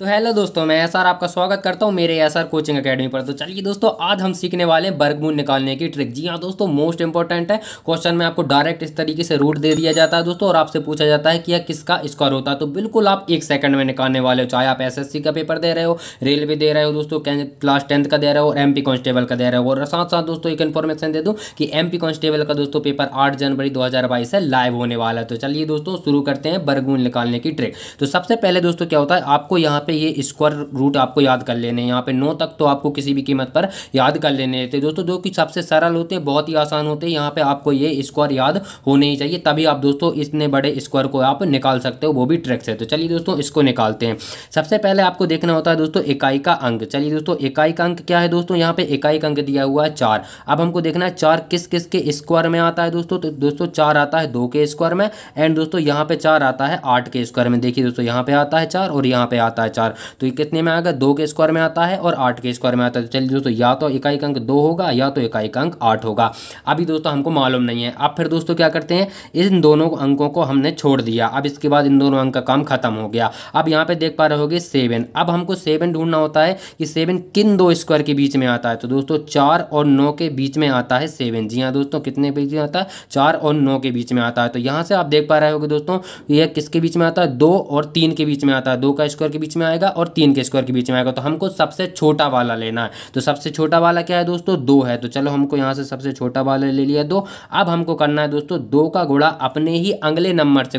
तो हेलो दोस्तों मैं एसआर आपका स्वागत करता हूँ मेरे एसआर कोचिंग अकेडमी पर तो चलिए दोस्तों आज हम सीखने वाले हैं बर्गमून निकालने की ट्रिक जी हाँ दोस्तों मोस्ट इंपॉर्टेंट है क्वेश्चन में आपको डायरेक्ट इस तरीके से रूट दे दिया जाता है दोस्तों और आपसे पूछा जाता है कि यह किसका स्क्वायर होता है तो बिल्कुल आप एक सेकंड में निकालने वाले हो चाहे आप एस का पेपर दे रहे हो रेलवे दे रहे हो दोस्तों क्लास टेंथ का दे रहे हो और एम कांस्टेबल का दे रहे हो और साथ साथ दोस्तों एक इन्फॉर्मेशन दे दूँ कि एम कांस्टेबल का दोस्तों पेपर आठ जनवरी दो है लाइव होने वाला है तो चलिए दोस्तों शुरू करते हैं बर्गमून निकालने की ट्रिक तो सबसे पहले दोस्तों क्या होता है आपको यहाँ पे ये स्क्वायर रूट आपको याद कर लेने हैं यहाँ पे नौ तक तो आपको किसी भी कीमत पर याद कर लेने रहते दोस्तों जो कि सबसे सरल होते हैं बहुत ही आसान होते हैं यहाँ पे आपको ये स्क्वायर याद होने ही चाहिए तभी आप दोस्तों इतने बड़े स्क्वायर को आप निकाल सकते हो वो भी ट्रैक से तो चलिए दोस्तों इसको निकालते हैं सबसे पहले आपको देखना होता है दोस्तों इकाई का अंक चलिए दोस्तों इकाई का अंक क्या है दोस्तों यहाँ पे इकाई का अंक दिया हुआ है चार अब हमको देखना है चार किस किस के स्क्वायर में आता है दोस्तों तो दोस्तों चार आता है दो के स्क्वायर में एंड दोस्तों यहाँ पे चार आता है आठ के स्क्वायर में देखिए दोस्तों यहाँ पे आता है चार और यहाँ पे आता है चार तो ये कितने में आएगा दो के स्क्वायर में आता है और आठ के स्क्वायर में आता है तो चलिए दोस्तों या तो इकाई अंक दो होगा या तो इकाई अंक आठ होगा अभी दोस्तों हमको मालूम नहीं है अब फिर दोस्तों क्या करते हैं इन दोनों अंकों को हमने छोड़ दिया अब इसके बाद इन दोनों अंक का काम खत्म हो गया अब यहाँ पे देख पा रहे होगे सेवन अब हमको सेवन ढूंढना होता है कि सेवन किन दो स्क्वायर के बीच में आता है तो दोस्तों चार और नौ के बीच में आता है सेवन जी हाँ दोस्तों कितने बीच में आता है चार और नौ के बीच में आता है तो यहाँ से आप देख पा रहे होगे दोस्तों यह किसके बीच में आता है दो और तीन के बीच में आता है दो का स्क्वायर के बीच में में आएगा और तीन के स्क्वायर के बीच में आएगा तो हमको सबसे छोटा वाला लेना है तो सबसे छोटा वाला क्या है दोस्तों दो है तो चलो हमको यहाँ से सबसे छोटा वाला ले लिया दो अब हमको करना है दोस्तों दो का गुड़ा अपने ही अगले नंबर से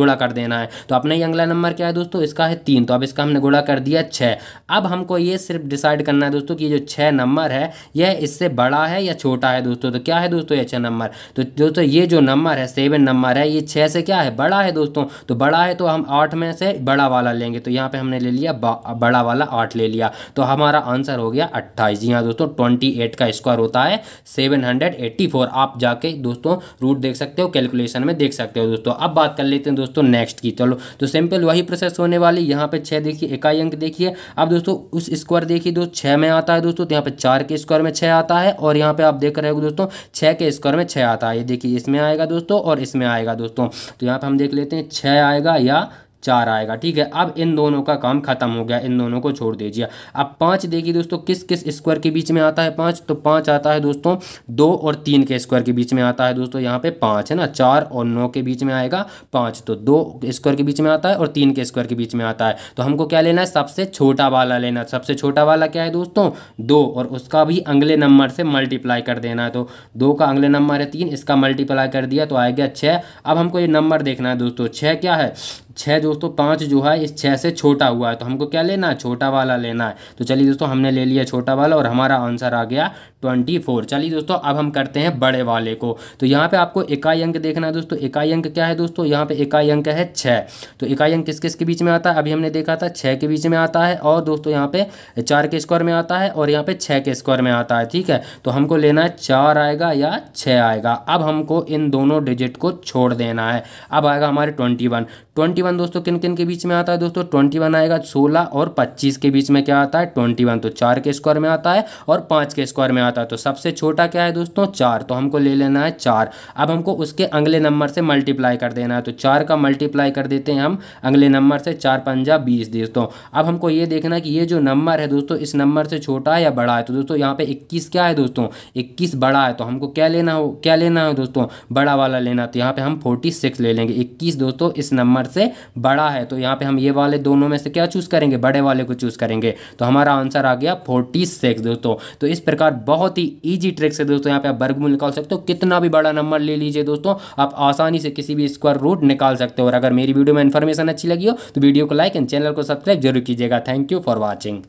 गुड़ा कर देना है तो अपना ही अगला नंबर क्या है दोस्तों इसका है तीन तो अब इसका हमने गुड़ा कर दिया छः अब हमको ये सिर्फ डिसाइड करना है दोस्तों कि जो छः नंबर है यह इससे बड़ा है या छोटा है दोस्तों तो क्या है दोस्तों ये छः नंबर तो दोस्तों ये जो नंबर है सेवन नंबर है ये छः से क्या है बड़ा है दोस्तों तो बड़ा है तो हम आठ में से बड़ा वाला लेंगे तो यहाँ पर हमने ले लिया बड़ा वाला आठ ले लिया तो हमारा आंसर हो गया अट्ठाईस जी हाँ दोस्तों ट्वेंटी एट का स्क्वायर होता है सेवन हंड्रेड एट्टी फोर आप जाके दोस्तों रूट देख सकते हो कैलकुलेशन में देख सकते हो दोस्तों अब बात कर लेते हैं दोस्तों नेक्स्ट की चलो तो सिंपल वही प्रोसेस होने वाली यहाँ पर छः देखिए इकाई अंक देखिए अब दोस्तों उस स्क्वायर देखिए दोस्त छः में आता है दोस्तों तो यहाँ पर चार के स्क्वायर में छः आता है और यहाँ पर आप देख रहे हो दोस्तों छः के स्क्वायर में छः आता है ये देखिए इसमें आएगा दोस्तों और इसमें आएगा दोस्तों तो यहाँ पर हम देख लेते हैं छः आएगा या चार आएगा ठीक है अब इन दोनों का काम खत्म हो गया इन दोनों को छोड़ दीजिए अब पाँच देखिए दोस्तों किस किस स्क्वायर के बीच में आता है पाँच तो पाँच आता है दोस्तों दो और तीन के स्क्वायर के बीच में आता है दोस्तों यहाँ पे पाँच है ना चार और नौ के बीच में आएगा पाँच तो दो स्क्वायर के बीच में आता है और तीन के स्क्वायर के बीच में आता है तो हमको क्या लेना है सबसे छोटा वाला लेना सबसे छोटा वाला क्या है दोस्तों दो और उसका भी अगले नंबर से मल्टीप्लाई कर देना है तो दो का अगले नंबर है तीन इसका मल्टीप्लाई कर दिया तो आ गया छः अब हमको ये नंबर देखना है दोस्तों छः क्या है छः दोस्तों पाँच जो है इस छः से छोटा हुआ है तो हमको क्या लेना है छोटा वाला लेना है तो चलिए दोस्तों हमने ले लिया छोटा वाला और हमारा आंसर आ गया ट्वेंटी फोर चलिए दोस्तों अब हम करते हैं बड़े वाले को तो यहाँ पे आपको इकाई अंक देखना है दोस्तों इकाई अंक क्या है दोस्तों यहाँ पे इकाई अंक है छः तो इकाई अंक किस किस के बीच में आता है अभी हमने देखा था छः के बीच में आता है और दोस्तों यहाँ पे चार के स्क्वायर में आता है और यहाँ पे छः के स्क्वायर में आता है ठीक है तो हमको लेना है चार आएगा या छः आएगा अब हमको इन दोनों डिजिट को छोड़ देना है अब आएगा हमारे ट्वेंटी वन ट्वेंटी वन दोस्तों किन किन के बीच में आता है दोस्तों ट्वेंटी वन आएगा सोलह और पच्चीस के बीच में क्या आता है ट्वेंटी वन तो चार के स्क्वायर में आता है और पाँच के स्क्वायर में आता है तो सबसे छोटा क्या है दोस्तों चार तो हमको ले लेना है चार अब हमको उसके अगले नंबर से मल्टीप्लाई कर देना है तो चार का मल्टीप्लाई कर देते हैं हम अगले नंबर से चार पंजा बीस दोस्तों अब हमको ये देखना कि ये जो नंबर है दोस्तों इस नंबर से छोटा है या बड़ा है तो दोस्तों यहाँ पर इक्कीस क्या है दोस्तों इक्कीस बड़ा है तो हमको क्या लेना हो क्या लेना है दोस्तों बड़ा वाला लेना तो यहाँ पर हम फोर्टी ले लेंगे इक्कीस दोस्तों इस नंबर से बड़ा है तो यहाँ पे हम ये वाले दोनों में से क्या चूज़ करेंगे बड़े वाले को चूज़ करेंगे तो हमारा आंसर आ गया फोर्टी सिक्स दोस्तों तो इस प्रकार बहुत ही ईजी ट्रिक से दोस्तों यहाँ पे आप वर्गमूल निकाल सकते हो कितना भी बड़ा नंबर ले लीजिए दोस्तों आप आसानी से किसी भी स्क्वायर रूट निकाल सकते हो और अगर मेरी वीडियो में इन्फॉर्मेशन अच्छी लगी हो तो वीडियो को लाइक एंड चैनल को सब्सक्राइब जरूर कीजिएगा थैंक यू फॉर वॉचिंग